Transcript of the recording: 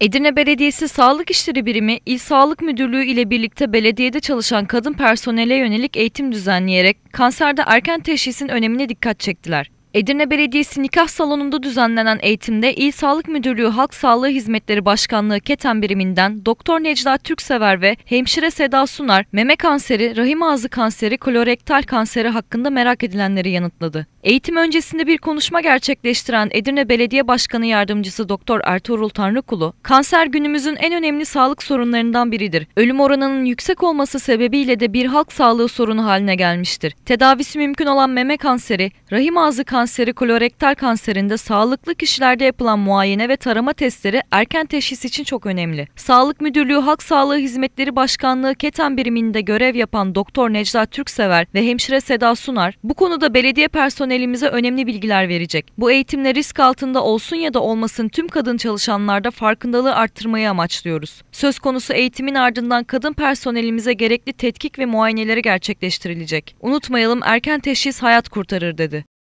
Edirne Belediyesi Sağlık İşleri Birimi, İl Sağlık Müdürlüğü ile birlikte belediyede çalışan kadın personele yönelik eğitim düzenleyerek kanserde erken teşhisin önemine dikkat çektiler. Edirne Belediyesi nikah salonunda düzenlenen eğitimde İl Sağlık Müdürlüğü Halk Sağlığı Hizmetleri Başkanlığı Keten Biriminden Doktor Necla Türksever ve hemşire Seda Sunar meme kanseri, rahim ağzı kanseri, kolorektal kanseri hakkında merak edilenleri yanıtladı. Eğitim öncesinde bir konuşma gerçekleştiren Edirne Belediye Başkanı Yardımcısı Doktor Ertuğrul Tanrıkulu, kanser günümüzün en önemli sağlık sorunlarından biridir. Ölüm oranının yüksek olması sebebiyle de bir halk sağlığı sorunu haline gelmiştir. Tedavisi mümkün olan meme kanseri, rahim ağzı kanseri, kanseri kolorektal kanserinde sağlıklı kişilerde yapılan muayene ve tarama testleri erken teşhis için çok önemli. Sağlık Müdürlüğü Halk Sağlığı Hizmetleri Başkanlığı Keten biriminde görev yapan Doktor Necla Türksever ve hemşire Seda Sunar bu konuda belediye personelimize önemli bilgiler verecek. Bu eğitimle risk altında olsun ya da olmasın tüm kadın çalışanlarda farkındalığı arttırmayı amaçlıyoruz. Söz konusu eğitimin ardından kadın personelimize gerekli tetkik ve muayeneleri gerçekleştirilecek. Unutmayalım erken teşhis hayat kurtarır dedi.